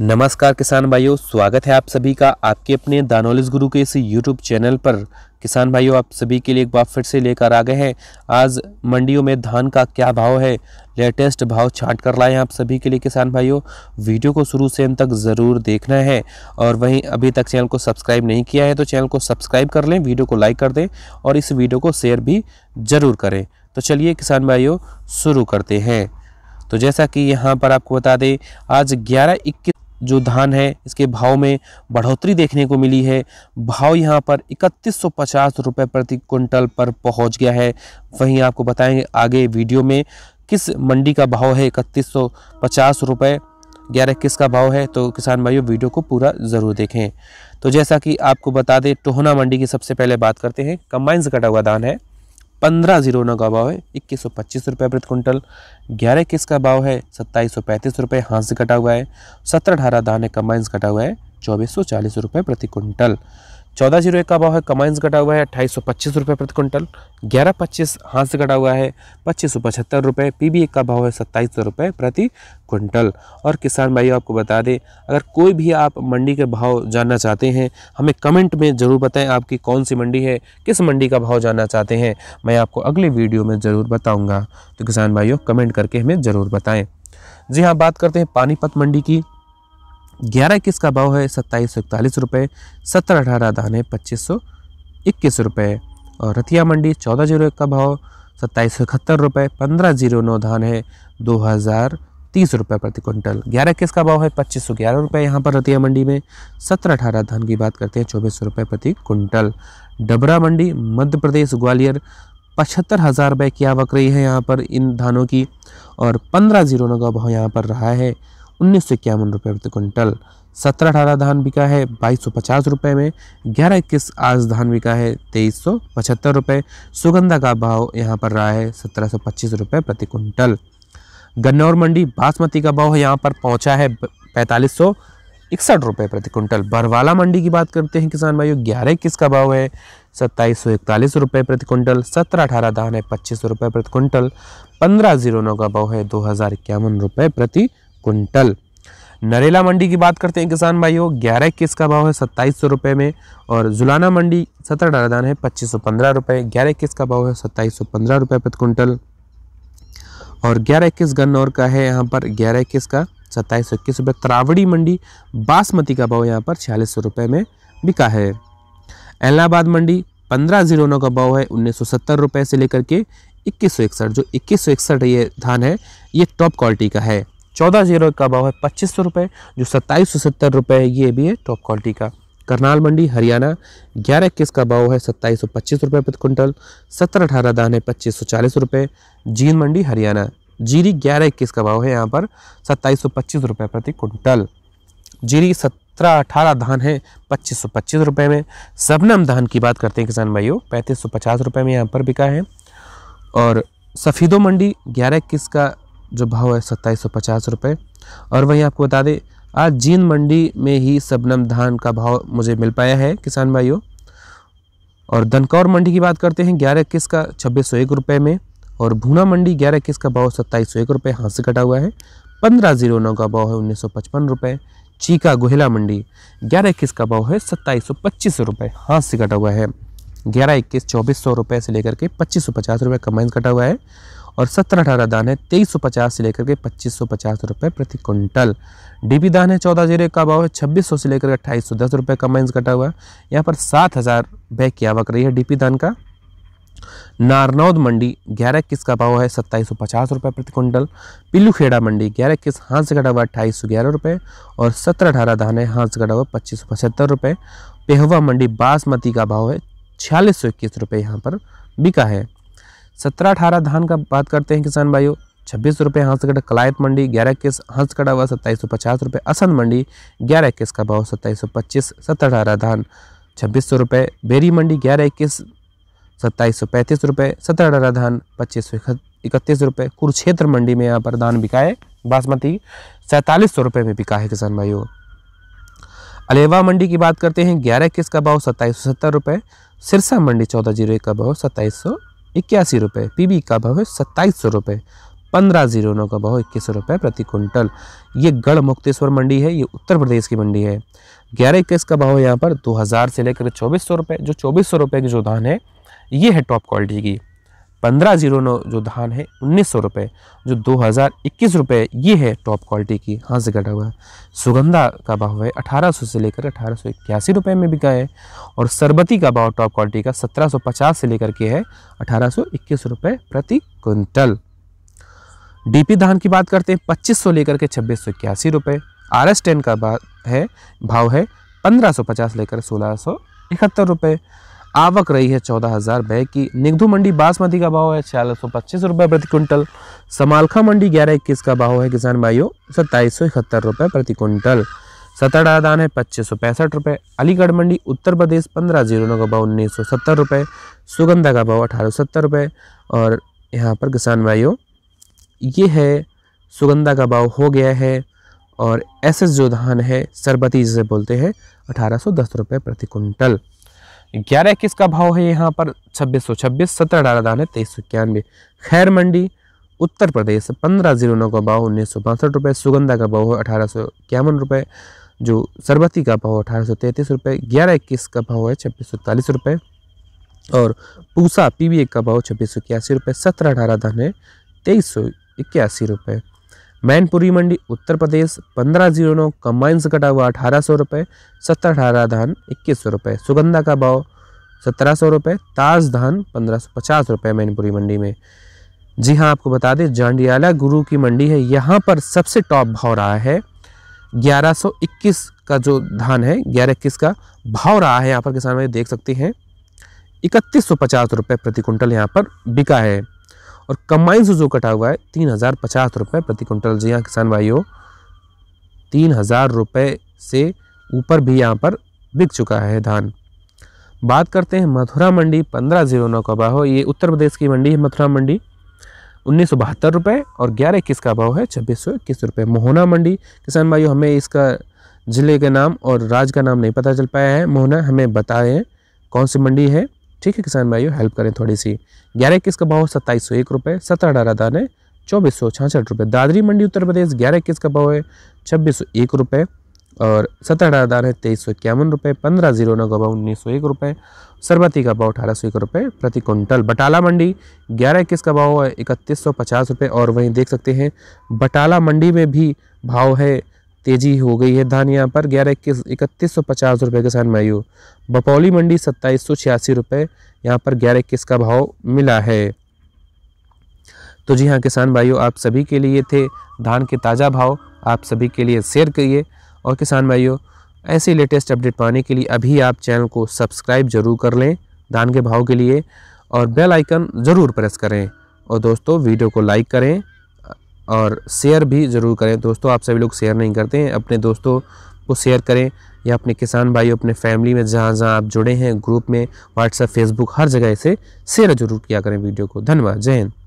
नमस्कार किसान भाइयों स्वागत है आप सभी का आपके अपने दानोलिस गुरु के इस यूट्यूब चैनल पर किसान भाइयों आप सभी के लिए एक बार फिर से लेकर आ गए हैं आज मंडियों में धान का क्या भाव है लेटेस्ट भाव छांट कर लाए हैं आप सभी के लिए किसान भाइयों वीडियो को शुरू से अंत तक ज़रूर देखना है और वहीं अभी तक चैनल को सब्सक्राइब नहीं किया है तो चैनल को सब्सक्राइब कर लें वीडियो को लाइक कर दें और इस वीडियो को शेयर भी ज़रूर करें तो चलिए किसान भाइयों शुरू करते हैं तो जैसा कि यहाँ पर आपको बता दें आज ग्यारह इक्कीस जो धान है इसके भाव में बढ़ोतरी देखने को मिली है भाव यहाँ पर इकतीस सौ प्रति क्विंटल पर पहुँच गया है वहीं आपको बताएंगे आगे वीडियो में किस मंडी का भाव है इकतीस सौ ग्यारह किस का भाव है तो किसान भाइयों वीडियो को पूरा ज़रूर देखें तो जैसा कि आपको बता दें टोहना मंडी की सबसे पहले बात करते हैं कम्बाइन से कटा हुआ धान है पंद्रह जीरो नौ का भाव है इक्कीस सौ पच्चीस रुपये प्रति क्विंटल ग्यारह किस का भाव है सत्ताईस सौ पैंतीस रुपये हाथ से कटा हुआ है सत्रह अठारह दाने कंबाइन से कटा हुआ है चौबीस सौ चालीस रुपये प्रति क्विंटल चौदह जीरो एक का भाव है कमाइंस घटा हुआ है अट्ठाईस सौ पच्चीस रुपये प्रति क्विंटल ग्यारह पच्चीस हाथ से घटा हुआ है पच्चीस सौ पचहत्तर रुपये पी बी एक का भाव है सत्ताईस सौ रुपये प्रति क्विंटल और किसान भाई आपको बता दें अगर कोई भी आप मंडी के भाव जानना चाहते हैं हमें कमेंट में ज़रूर बताएं आपकी कौन सी मंडी है किस मंडी का भाव जानना चाहते हैं मैं आपको अगले वीडियो में ज़रूर बताऊँगा तो किसान भाइयों कमेंट करके हमें ज़रूर बताएँ जी हाँ बात करते हैं पानीपत मंडी की ग्यारह इक्कीस का भाव है सत्ताईस सौ इकतालीस रुपये सत्तर अठारह धान है पच्चीस सौ इक्कीस रुपये और रतिया मंडी चौदह जीरो एक का भाव सत्ताईस सौ इकहत्तर रुपये पंद्रह जीरो नौ धान है दो हज़ार तीस रुपये प्रति क्विंटल ग्यारह इक्कीस का भाव है पच्चीस सौ ग्यारह रुपये यहाँ पर रतिया मंडी में सत्रह अठारह धान की बात करते हैं चौबीस सौ रुपये प्रति क्विंटल डबरा मंडी मध्य प्रदेश ग्वालियर पचहत्तर हज़ार रुपये की आवक रही है यहाँ पर इन धानों की और पंद्रह जीरो नौ का भाव यहाँ पर रहा है उन्नीस सौ इक्यावन रुपये प्रति क्विंटल सत्रह अठारह धान बिका है बाईस सौ पचास रुपये में ग्यारह इक्कीस आज धान बिका है तेईस सौ पचहत्तर रुपये सुगंधा का भाव यहाँ पर रहा है सत्रह सौ पच्चीस रुपये प्रति क्विंटल गन्नौर मंडी बासमती का भाव यहाँ पर पहुँचा है पैंतालीस सौ इकसठ रुपये प्रति क्विंटल बरवाला मंडी की बात करते हैं किसान भाइयों ग्यारह इक्कीस का भाव है सत्ताईस सौ इकतालीस रुपये प्रति क्विंटल सत्रह अठारह धान है पच्चीस सौ रुपये प्रति क्विंटल पंद्रह जीरो नौ का भाव है दो हज़ार इक्यावन रुपये प्रति कुंटल नरेला मंडी की बात करते हैं किसान भाइयों ग्यारह इक्कीस का भाव है सत्ताईस सौ रुपये में और जुलाना मंडी सत्रह डारादान है पच्चीस सौ पंद्रह रुपये ग्यारह इक्कीस का भाव है सत्ताईस सौ पंद्रह रुपये प्रति कुंटल और ग्यारह इक्कीस गन्नौर का है यहाँ पर ग्यारह इक्कीस का सत्ताईस सौ इक्कीस रुपये त्रावड़ी मंडी बासमती का भाव यहाँ पर छियालीस सौ रुपये में बिका है एलाहाबाद मंडी पंद्रह जीरो नौ का भाव है उन्नीस सौ सत्तर रुपये से लेकर के इक्कीस सौ इकसठ जो इक्कीस सौ इकसठ ये धान है ये टॉप क्वालिटी का है चौदह जीरो का भाव है पच्चीस सौ रुपये जो सत्ताईस सौ सत्तर रुपये है ये भी है टॉप क्वालिटी का करनाल मंडी हरियाणा ग्यारह इक्कीस का भाव है सत्ताईस सौ पच्चीस रुपये प्रति कुंटल सत्रह अठारह दान है पच्चीस सौ चालीस रुपये जीन मंडी हरियाणा जीरी ग्यारह इक्कीस का भाव है यहाँ पर सत्ताईस सौ पच्चीस रुपये प्रति कुंटल जीरी सत्रह अठारह धान है पच्चीस सौ पच्चीस रुपये में सबनम धान की बात करते हैं किसान भाइयों पैंतीस सौ पचास रुपये में यहाँ पर बिका है और सफ़ीदो मंडी ग्यारह इक्कीस का जो भाव है सत्ताईस सौ पचास रुपये और वहीं आपको बता दें आज जीन मंडी में ही सबनम धान का भाव मुझे मिल पाया है किसान भाइयों और धनकौर मंडी की बात करते हैं ग्यारह किस का छब्बीस सौ एक रुपये में और भूना मंडी ग्यारह किस का भाव सत्ताईस सौ एक रुपये हाथ से कटा हुआ है पंद्रह जीरो नौ का भाव है उन्नीस सौ पचपन रुपये चीका गोहिला मंडी ग्यारह इक्कीस का भाव है सत्ताईस सौ पच्चीस रुपये हाथ से कटा हुआ है ग्यारह इक्कीस चौबीस सौ रुपये से लेकर के पच्चीस सौ पचास रुपये कम्बाइन कटा हुआ है और सत्रह अठारह दान है तेईस सौ पचास से लेकर के पच्चीस सौ पचास रुपये प्रति क्विंटल डीपी दान है चौदह जीरे का भाव है छब्बीस सौ से लेकर के अट्ठाईस सौ दस रुपये का माइंस कटा हुआ है यहाँ पर सात हज़ार बैग की आवक रही है डीपी दान का नारनौद मंडी ग्यारह किस का भाव है सत्ताईस सौ पचास रुपये प्रति क्विंटल पिल्लू खेड़ा मंडी ग्यारह किस हाथ से कटा हुआ अट्ठाईस सौ ग्यारह रुपये और सत्रह अठारह दान है हाथ से कटा हुआ पच्चीस सौ पचहत्तर रुपये पेहवा मंडी बासमती का भाव है छियालीस सौ इक्कीस रुपये यहाँ पर बिका है सत्रह अठारह धान का बात करते हैं किसान भाइयों छब्बीस रुपये हाथ कटा कलायत मंडी ग्यारह इक्कीस हाथ कटा हुआ सत्ताईस सौ पचास रुपये असंध मंडी ग्यारह इक्कीस का भाव सत्ताईस सौ पच्चीस सत्तर अठारह धान छब्बीस सौ रुपये बेरी मंडी ग्यारह इक्कीस सत्ताईस सौ पैंतीस रुपये सत्रह अठारह धान पच्चीस सौ इकतीस रुपये कुरुक्षेत्र मंडी में यहाँ पर धान बिका है बासमती सैंतालीस सौ रुपये में बिका है किसान भाइयों अलेवा मंडी की बात करते हैं ग्यारह इक्कीस का भाव सत्ताईस सौ सत्तर रुपये सिरसा मंडी चौदह जीरो एक का भाव सत्ताईस सौ इक्यासी रुपये पी का भाव है सत्ताईस सौ रुपये पंद्रह जीरो नौ का भाव इक्कीस सौ रुपये प्रति कुंटल ये गढ़ मुक्तेश्वर मंडी है ये उत्तर प्रदेश की मंडी है ग्यारह इक्कीस का भाव यहाँ पर दो हज़ार से लेकर चौबीस सौ रुपये जो चौबीस सौ रुपये की जो धान है ये है टॉप क्वालिटी की पंद्रह जीरो नौ जो धान है उन्नीस सौ रुपये जो दो हज़ार इक्कीस रुपये ये है टॉप क्वालिटी की हाँ से कटा हुआ है सुगंधा का भाव है अठारह सौ से लेकर अठारह सौ इक्यासी रुपये में बिका है और सरबती का भाव टॉप क्वालिटी का सत्रह सौ पचास से लेकर के है अठारह सौ इक्कीस रुपये प्रति डी डीपी धान की बात करते हैं पच्चीस सौ लेकर के छब्बीस सौ इक्यासी रुपये आर एस टेन का है भाव है पंद्रह सौ पचास लेकर सोलह सौ इकहत्तर रुपये आवक रही है चौदह हज़ार बैग की निगधू मंडी बासमती का भाव है छियालीस सौ पच्चीस रुपये प्रति क्विंटल समालखा मंडी ग्यारह इक्कीस का भाव है किसान भाइयों सत्ताईस सौ इकहत्तर रुपये प्रति क्विंटल सतरा दान है पच्चीस सौ पैंसठ रुपये अलीगढ़ मंडी उत्तर प्रदेश पंद्रह जीरो नौ का भाव उन्नीस सौ सत्तर रुपये सुगंधा का भाव अठारह सौ सत्तर रुपये और यहाँ पर किसान भाइयों ये है सुगंधा का भाव हो गया है और एस एस जो धान है सरबती जिसे बोलते हैं अठारह सौ दस रुपये प्रति कुंटल ग्यारह इक्कीस का भाव है यहाँ पर छब्बीस सौ छब्बीस सत्रह डाला दान है तेईस सौ इक्यानवे खैर मंडी उत्तर प्रदेश पंद्रह जीरो नौ का भाव उन्नीस सौ बासठ रुपये सुगंधा का भाव है अठारह सौ इक्यावन रुपये जो सरबती का भाव अठारह सौ तैंतीस रुपये ग्यारह इक्कीस का भाव है छब्बीस सौ चालीस रुपये और पूसा पी का भाव छब्बीस सौ इक्यासी रुपये सत्रह अठारह धन है तेईस सौ इक्यासी रुपये मैनपुरी मंडी उत्तर प्रदेश पंद्रह जीरो नौ कम्बाइंस से कटा हुआ अठारह सौ रुपये सत्तर अठारह धान इक्कीस सौ रुपये सुगंधा का भाव सत्रह सौ रुपये ताज धान पंद्रह सौ पचास रुपये मैनपुरी मंडी में जी हाँ आपको बता दें जांडियाला गुरु की मंडी है यहाँ पर सबसे टॉप भाव रहा है इक्कीस का जो धान है ग्यारह इक्कीस का भाव रहा है यहाँ पर किसान भाई देख सकते हैं इकतीस सौ पचास रुपये प्रति क्विंटल यहाँ पर बिका है और कंबाइन से जो कटा हुआ है तीन हज़ार पचास रुपये प्रति क्विंटल जी हाँ किसान भाइयों तीन हज़ार रुपये से ऊपर भी यहाँ पर बिक चुका है धान बात करते हैं मथुरा मंडी पंद्रह जीरो नौ का भाव ये उत्तर प्रदेश की मंडी है मथुरा मंडी उन्नीस सौ बहत्तर रुपये और ग्यारह इक्कीस का भाव है छब्बीस सौ इक्कीस रुपये मोहना मंडी किसान भाइयों हमें इसका ज़िले के नाम और राज्य का नाम नहीं पता चल पाया है मोहना हमें बताएं कौन सी मंडी है ठीक है किसान भाइयों हेल्प करें थोड़ी सी ग्यारह इक्कीस का भाव सत्ताईस सौ एक रुपये सत्रह डारा दाने चौबीस सौ छाछठ रुपये दादरी मंडी उत्तर प्रदेश ग्यारह इक्कीस का भाव है छब्बीस सौ एक रुपये और सत्रह दान दाने तेईस सौ इक्यावन रुपये पंद्रह जीरो नौ का भाव उन्नीस सौ एक रुपये सरबती का भाव अठारह सौ एक रुपये प्रति कुंटल बटाला मंडी ग्यारह इक्कीस का भाव है इकतीस सौ पचास रुपये और वहीं देख सकते हैं बटाला मंडी में भी भाव है तेजी हो गई है धान यहाँ पर ग्यारह इक्कीस इकतीस सौ पचास रुपये के साथ मायू बपौली मंडी सत्ताईस सौ छियासी रुपये यहाँ पर ग्यारह इक्कीस का भाव मिला है तो जी हाँ किसान भाइयों आप सभी के लिए थे धान के ताज़ा भाव आप सभी के लिए शेयर करिए और किसान भाइयों ऐसे लेटेस्ट अपडेट पाने के लिए अभी आप चैनल को सब्सक्राइब जरूर कर लें धान के भाव के लिए और बेल आइकन ज़रूर प्रेस करें और दोस्तों वीडियो को लाइक करें और शेयर भी ज़रूर करें दोस्तों आप सभी लोग शेयर नहीं करते हैं अपने दोस्तों को शेयर करें या अपने किसान भाइयों अपने फैमिली में जहाँ जहाँ आप जुड़े हैं ग्रुप में व्हाट्सएप फेसबुक हर जगह से शेयर जरूर किया करें वीडियो को धन्यवाद जय हिंद